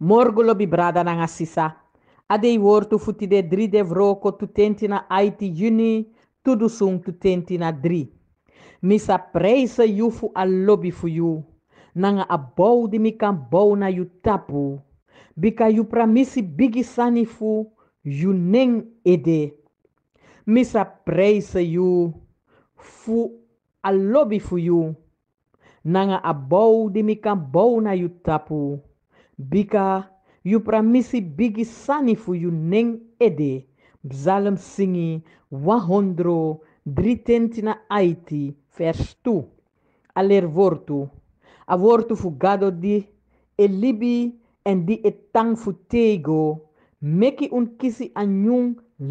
morgulo bi brada na asisa. Adei wortu futide dri de vroko tutenti na Haiti juni, tudu sum tutenti na dri. Misa preisa yufu a lobi fu yu, nanga abou di mi kan bou na yu tapu. Bika yu pramisi bigi sani fu, yu neng ede. Misa preisa yu, fu a lobi fu yu, nanga abou di mi kan bou na yu tapu. Bika yu pramisi bigi sani fuyu neg ede bzalamm singi wadrodritina haiti ferstu, aler vortu, avortu fugado di e lbi en di et tang futego, meki un kisi añung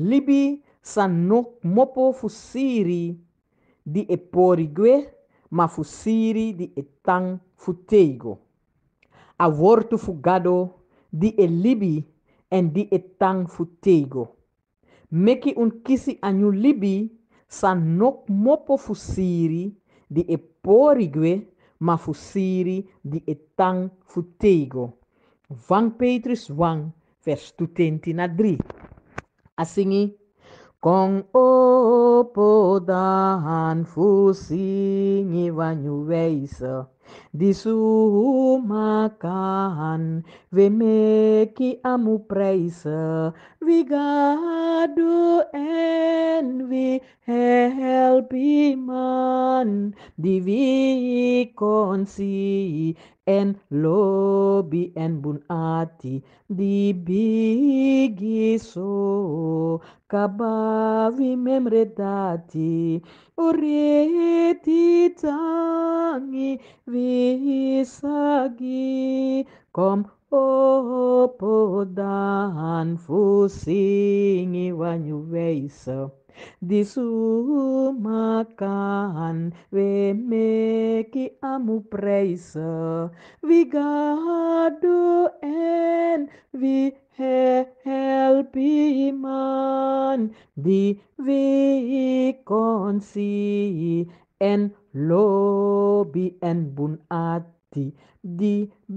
libi sa no mopo fusiri di e pori gwe ma fusiri di etang futteigo. a wortu fugado di e libi en di e tang futego. Meki un kisi anu libi san nok mopo fusiri di e porigwe ma fusiri di e tang futego. Wang Petrus Wang vers 23 na 3. Asingi Kong opo dan fusi ngiwanyu weisa Disu makan vemeki amu praise vigado en we help ma man Divi konsi en lobi en bunati di bigiso kabavi memredati ureti tangi visagi kom opodan fusingi wanyuveisa disuma Michoacán, veme que amo preisa, vigado en vi help man, di vi consi en lobi en bun ati, di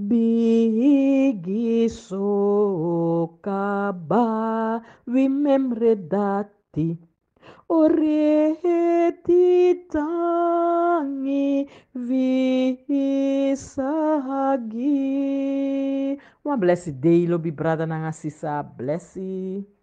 bigi so kaba, remember dati. Oreti tangi visahagi. Uma blessed day, Lobi Brada Nangasisa. Bless. You.